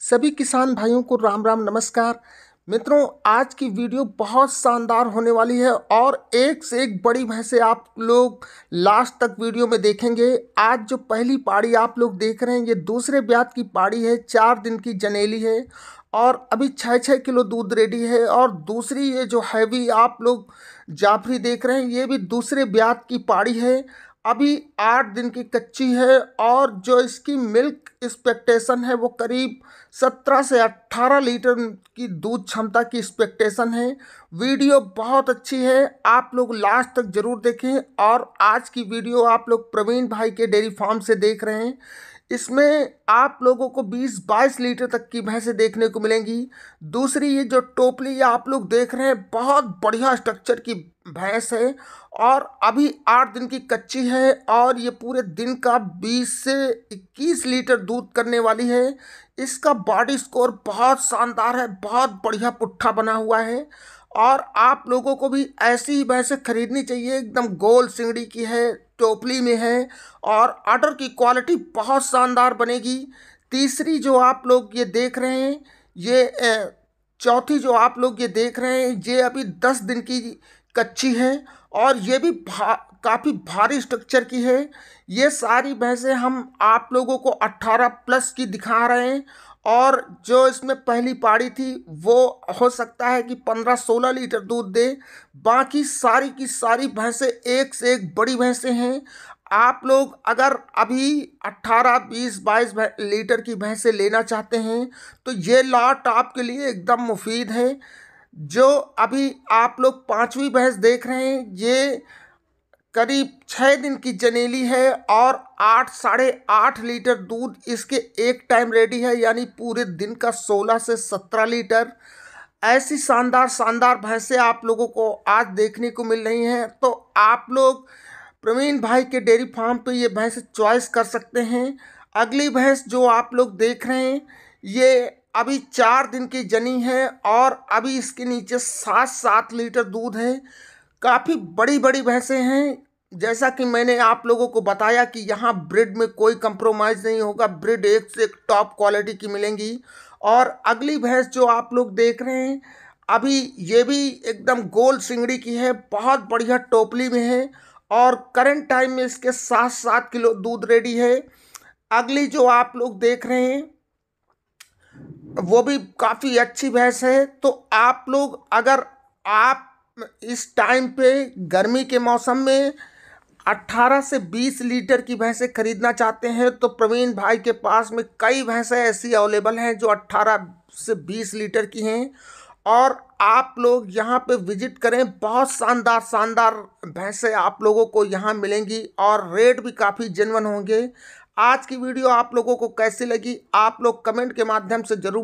सभी किसान भाइयों को राम राम नमस्कार मित्रों आज की वीडियो बहुत शानदार होने वाली है और एक से एक बड़ी भैंसे आप लोग लास्ट तक वीडियो में देखेंगे आज जो पहली पाड़ी आप लोग देख रहे हैं ये दूसरे ब्याज की पाड़ी है चार दिन की जनेली है और अभी छः छः किलो दूध रेडी है और दूसरी ये जो हैवी आप लोग जाफरी देख रहे हैं ये भी दूसरे ब्याज की पाड़ी है अभी आठ दिन की कच्ची है और जो इसकी मिल्क एक्सपेक्टेशन है वो करीब सत्रह से अट्ठारह लीटर की दूध क्षमता की एक्सपेक्टेशन है वीडियो बहुत अच्छी है आप लोग लास्ट तक ज़रूर देखें और आज की वीडियो आप लोग प्रवीण भाई के डेयरी फार्म से देख रहे हैं इसमें आप लोगों को 20-22 लीटर तक की भैंसें देखने को मिलेंगी दूसरी ये जो टोपली ये आप लोग देख रहे हैं बहुत बढ़िया स्ट्रक्चर की भैंस है और अभी आठ दिन की कच्ची है और ये पूरे दिन का 20 से 21 लीटर दूध करने वाली है इसका बॉडी स्कोर बहुत शानदार है बहुत बढ़िया पुट्ठा बना हुआ है और आप लोगों को भी ऐसी ही भैंसें खरीदनी चाहिए एकदम गोल सिंगड़ी की है टोपली में है और आर्डर की क्वालिटी बहुत शानदार बनेगी तीसरी जो आप लोग ये देख रहे हैं ये चौथी जो आप लोग ये देख रहे हैं ये अभी दस दिन की कच्ची है और ये भी भा काफ़ी भारी स्ट्रक्चर की है ये सारी भैंसें हम आप लोगों को 18 प्लस की दिखा रहे हैं और जो इसमें पहली पाड़ी थी वो हो सकता है कि पंद्रह सोलह लीटर दूध दे बाकी सारी की सारी भैंसें एक से एक बड़ी भैंसें हैं आप लोग अगर अभी 18, 20, 22 लीटर की भैंसें लेना चाहते हैं तो ये लाट आपके लिए एकदम मुफीद है जो अभी आप लोग पाँचवीं भैंस देख रहे हैं ये करीब छः दिन की जनेली है और आठ साढ़े आठ लीटर दूध इसके एक टाइम रेडी है यानी पूरे दिन का सोलह से सत्रह लीटर ऐसी शानदार शानदार भैंसें आप लोगों को आज देखने को मिल रही हैं तो आप लोग प्रवीण भाई के डेयरी फार्म पे ये भैंस चॉइस कर सकते हैं अगली भैंस जो आप लोग देख रहे हैं ये अभी चार दिन की जनी है और अभी इसके नीचे सात सात लीटर दूध है काफ़ी बड़ी बड़ी भैंसें हैं जैसा कि मैंने आप लोगों को बताया कि यहाँ ब्रिड में कोई कंप्रोमाइज़ नहीं होगा ब्रिड एक से एक टॉप क्वालिटी की मिलेंगी और अगली भैंस जो आप लोग देख रहे हैं अभी ये भी एकदम गोल सिंगड़ी की है बहुत बढ़िया टोपली में है और करंट टाइम में इसके सात सात किलो दूध रेडी है अगली जो आप लोग देख रहे हैं वो भी काफ़ी अच्छी भैंस है तो आप लोग अगर आप इस टाइम पे गर्मी के मौसम में 18 से 20 लीटर की भैंसें खरीदना चाहते हैं तो प्रवीण भाई के पास में कई भैंसें ऐसी अवेलेबल हैं जो 18 से 20 लीटर की हैं और आप लोग यहाँ पे विजिट करें बहुत शानदार शानदार भैंसें आप लोगों को यहाँ मिलेंगी और रेट भी काफ़ी जेनवन होंगे आज की वीडियो आप लोगों को कैसी लगी आप लोग कमेंट के माध्यम से ज़रूर